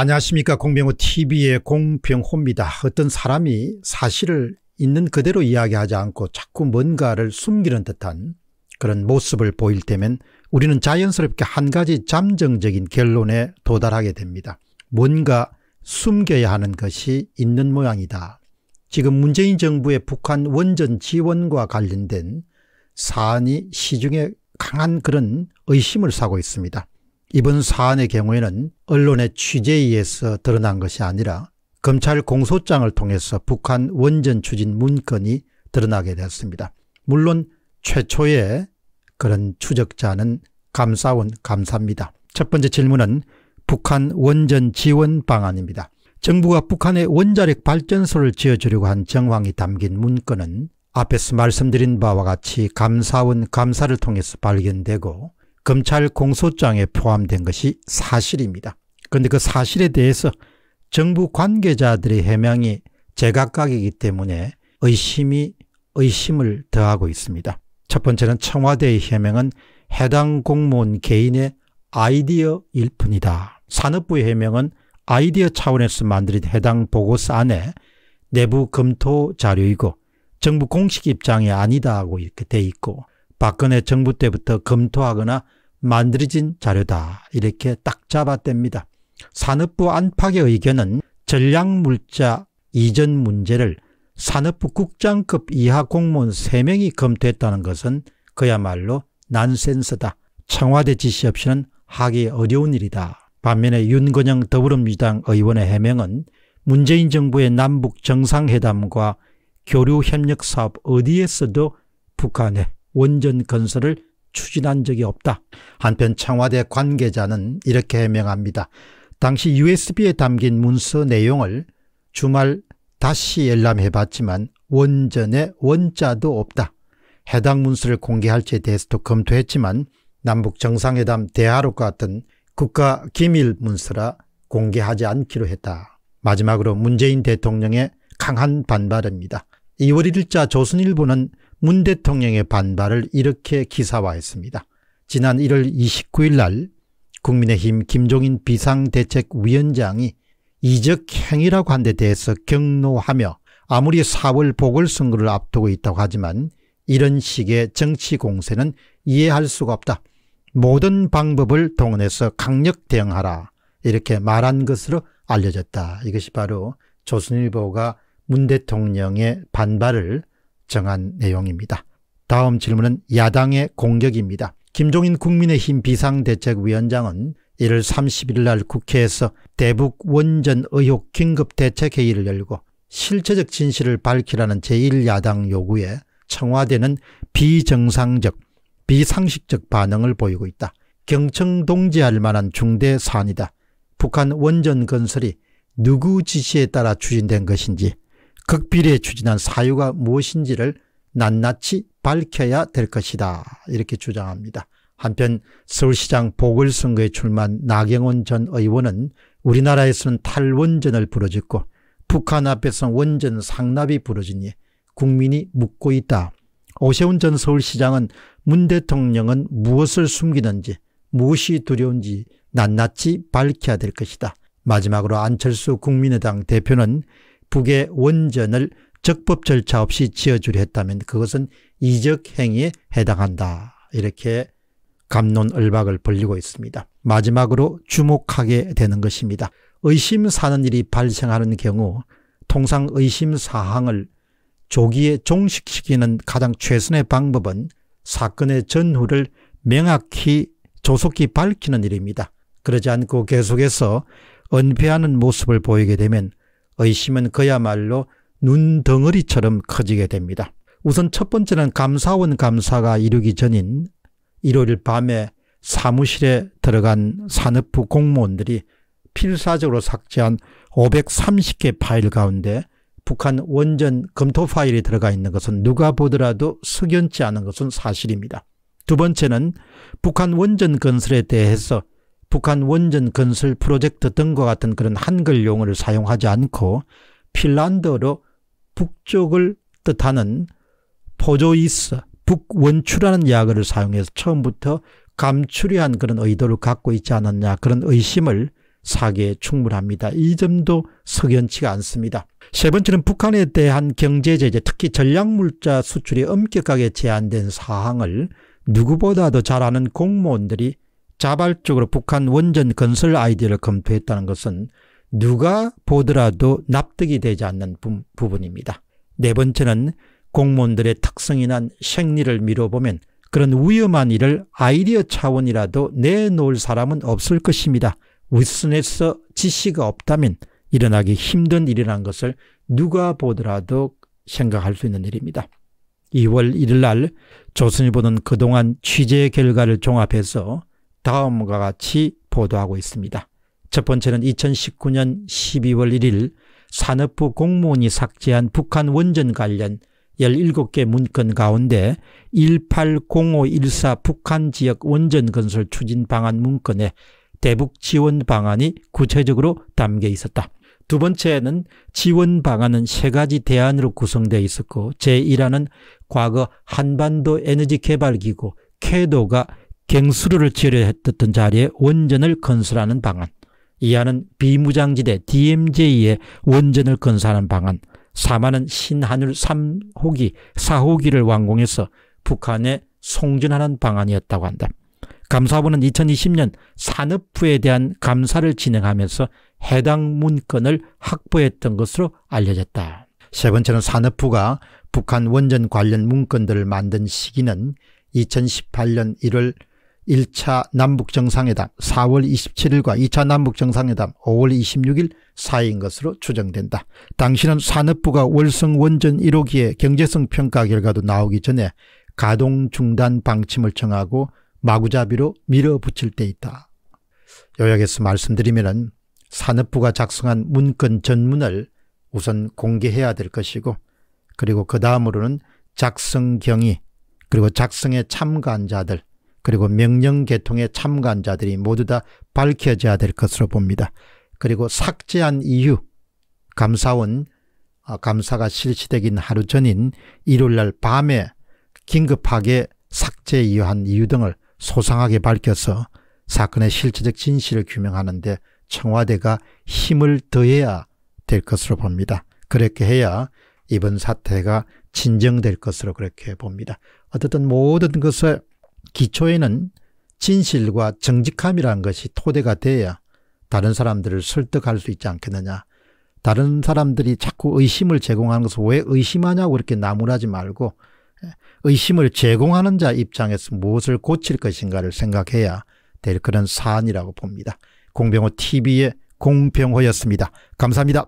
안녕하십니까 공병호 tv의 공병호입니다. 어떤 사람이 사실을 있는 그대로 이야기하지 않고 자꾸 뭔가를 숨기는 듯한 그런 모습을 보일 때면 우리는 자연스럽게 한 가지 잠정적인 결론에 도달하게 됩니다. 뭔가 숨겨야 하는 것이 있는 모양이다. 지금 문재인 정부의 북한 원전 지원과 관련된 사안이 시중에 강한 그런 의심을 사고 있습니다. 이번 사안의 경우에는 언론의 취재에 의해서 드러난 것이 아니라 검찰 공소장을 통해서 북한 원전 추진 문건이 드러나게 되었습니다. 물론 최초의 그런 추적자는 감사원 감사입니다. 첫 번째 질문은 북한 원전 지원 방안입니다. 정부가 북한의 원자력 발전소를 지어주려고 한 정황이 담긴 문건은 앞에서 말씀드린 바와 같이 감사원 감사를 통해서 발견되고 검찰 공소장에 포함된 것이 사실입니다. 그런데 그 사실에 대해서 정부 관계자들의 해명이 제각각이기 때문에 의심이 의심을 더하고 있습니다. 첫 번째는 청와대의 해명은 해당 공무원 개인의 아이디어일 뿐이다. 산업부의 해명은 아이디어 차원에서 만들인 해당 보고서 안에 내부 검토 자료이고 정부 공식 입장이 아니다 하고 이렇게 돼 있고 박근혜 정부 때부터 검토하거나 만들어진 자료다 이렇게 딱 잡아댑니다. 산업부 안팎의 의견은 전략물자 이전 문제를 산업부 국장급 이하 공무원 3명이 검토했다는 것은 그야말로 난센스다. 청와대 지시 없이는 하기 어려운 일이다. 반면에 윤건영 더불어민주당 의원의 해명은 문재인 정부의 남북 정상회담과 교류협력사업 어디에서도 북한의 원전 건설을 추진한 적이 없다. 한편 청와대 관계자는 이렇게 해명합니다. 당시 USB에 담긴 문서 내용을 주말 다시 열람해봤지만 원전의 원자도 없다. 해당 문서를 공개할지에 대해서도 검토했지만 남북 정상회담 대화록과 같은 국가 기밀 문서라 공개하지 않기로 했다. 마지막으로 문재인 대통령의 강한 반발입니다. 2월 1일자 조선일보는 문 대통령의 반발을 이렇게 기사화했습니다. 지난 1월 29일 날 국민의힘 김종인 비상대책위원장이 이적 행위라고 한 데 대해서 경로하며 아무리 4월 보궐선거를 앞두고 있다고 하지만 이런 식의 정치 공세는 이해할 수가 없다. 모든 방법을 동원해서 강력 대응하라 이렇게 말한 것으로 알려졌다. 이것이 바로 조선일보가 문 대통령의 반발을 정한 내용입니다. 다음 질문은 야당의 공격입니다. 김종인 국민의힘 비상대책위원장은 1월 30일 날 국회에서 대북 원전 의혹 긴급대책회의를 열고 실체적 진실을 밝히라는 제1야당 요구에 청와대는 비정상적, 비상식적 반응을 보이고 있다. 경청동지할 만한 중대 사안이다. 북한 원전 건설이 누구 지시에 따라 추진된 것인지 극비리에 추진한 사유가 무엇인지를 낱낱이 밝혀야 될 것이다 이렇게 주장합니다. 한편 서울시장 보궐선거에 출마한 나경원 전 의원은 우리나라에서는 탈원전을 부러졌고 북한 앞에서 원전 상납이 부러지니 국민이 묻고 있다. 오세훈 전 서울시장은 문 대통령은 무엇을 숨기는지 무엇이 두려운지 낱낱이 밝혀야 될 것이다. 마지막으로 안철수 국민의당 대표는 북의 원전을 적법 절차 없이 지어주려 했다면 그것은 이적 행위에 해당한다. 이렇게 감론을박을 벌리고 있습니다. 마지막으로 주목하게 되는 것입니다. 의심 사는 일이 발생하는 경우 통상 의심 사항을 조기에 종식시키는 가장 최선의 방법은 사건의 전후를 명확히 조속히 밝히는 일입니다. 그러지 않고 계속해서 은폐하는 모습을 보이게 되면 의심은 그야말로 눈덩어리처럼 커지게 됩니다. 우선 첫 번째는 감사원 감사가 이루기 전인 일요일 밤에 사무실에 들어간 산업부 공무원들이 필사적으로 삭제한 530개 파일 가운데 북한 원전 검토 파일이 들어가 있는 것은 누가 보더라도 석연치 않은 것은 사실입니다. 두 번째는 북한 원전 건설에 대해서 북한 원전 건설 프로젝트 등과 같은 그런 한글 용어를 사용하지 않고 핀란드어로 북쪽을 뜻하는 포조이스 북원추라는 약어를 사용해서 처음부터 감추려한 그런 의도를 갖고 있지 않았냐 그런 의심을 사기에 충분합니다. 이 점도 석연치가 않습니다. 세 번째는 북한에 대한 경제제재 특히 전략물자 수출이 엄격하게 제한된 사항을 누구보다도 잘 아는 공무원들이 자발적으로 북한 원전 건설 아이디어를 검토했다는 것은 누가 보더라도 납득이 되지 않는 부, 부분입니다. 네 번째는 공무원들의 특성이나 생리를 미뤄보면 그런 위험한 일을 아이디어 차원이라도 내놓을 사람은 없을 것입니다. 윗선에서 지시가 없다면 일어나기 힘든 일이라는 것을 누가 보더라도 생각할 수 있는 일입니다. 2월 1일 날 조선일보는 그동안 취재 결과를 종합해서 다음과 같이 보도하고 있습니다. 첫 번째는 2019년 12월 1일 산업부 공무원이 삭제한 북한 원전 관련 17개 문건 가운데 180514 북한 지역 원전 건설 추진 방안 문건에 대북 지원 방안이 구체적으로 담겨 있었다. 두 번째는 지원 방안은 세 가지 대안으로 구성되어 있었고 제1안은 과거 한반도 에너지 개발기구 쾌도가 갱수로를 지으려 했던 자리에 원전을 건설하는 방안 이하는 비무장지대 DMJ에 원전을 건설하는 방안 4만은 신한울 3호기 4호기를 완공해서 북한에 송전하는 방안이었다고 한다. 감사원은 2020년 산업부에 대한 감사를 진행하면서 해당 문건을 확보했던 것으로 알려졌다. 세 번째는 산업부가 북한 원전 관련 문건들을 만든 시기는 2018년 1월 1차 남북정상회담 4월 27일과 2차 남북정상회담 5월 26일 사이인 것으로 추정된다. 당시는 산업부가 월성 원전 1호기의 경제성 평가 결과도 나오기 전에 가동 중단 방침을 청하고 마구잡이로 밀어붙일 때 있다. 요약해서 말씀드리면 산업부가 작성한 문건 전문을 우선 공개해야 될 것이고 그리고 그 다음으로는 작성경위 그리고 작성에 참가 자들 그리고 명령 개통의 참관자들이 모두 다 밝혀져야 될 것으로 봅니다. 그리고 삭제한 이유 감사원 아, 감사가 실시되긴 하루 전인 일요일 날 밤에 긴급하게 삭제 이유한 이유 등을 소상하게 밝혀서 사건의 실체적 진실을 규명하는데 청와대가 힘을 더해야 될 것으로 봅니다. 그렇게 해야 이번 사태가 진정될 것으로 그렇게 봅니다. 어쨌든 모든 것을 기초에는 진실과 정직함이라는 것이 토대가 돼야 다른 사람들을 설득할 수 있지 않겠느냐. 다른 사람들이 자꾸 의심을 제공하는 것을 왜 의심하냐고 이렇게 나무라지 말고 예, 의심을 제공하는 자 입장에서 무엇을 고칠 것인가를 생각해야 될 그런 사안이라고 봅니다. 공병호 TV의 공병호였습니다. 감사합니다.